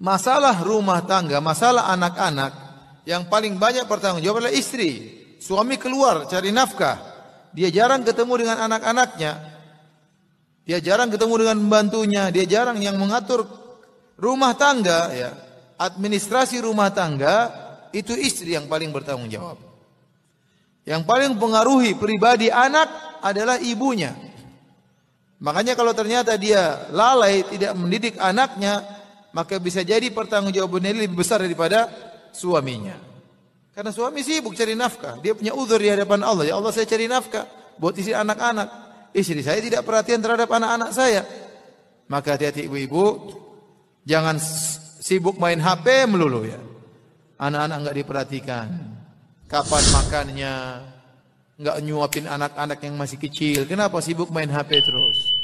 masalah rumah tangga, masalah anak-anak yang paling banyak bertanggung jawab adalah istri. Suami keluar cari nafkah, dia jarang ketemu dengan anak-anaknya. Dia jarang ketemu dengan pembantunya, dia jarang yang mengatur rumah tangga ya. Administrasi rumah tangga itu istri yang paling bertanggung jawab. Yang paling pengaruhi pribadi anak adalah ibunya. Makanya kalau ternyata dia lalai tidak mendidik anaknya, maka bisa jadi pertanggungjawabannya lebih besar daripada suaminya. Karena suami sibuk cari nafkah, dia punya uzur di hadapan Allah. Ya Allah saya cari nafkah buat isi anak-anak. Istri saya tidak perhatian terhadap anak-anak saya. Maka hati-hati ibu-ibu, jangan sibuk main HP melulu ya. Anak-anak enggak diperhatikan. Kapan makannya? Enggak nyuapin anak-anak yang masih kecil. Kenapa sibuk main HP terus?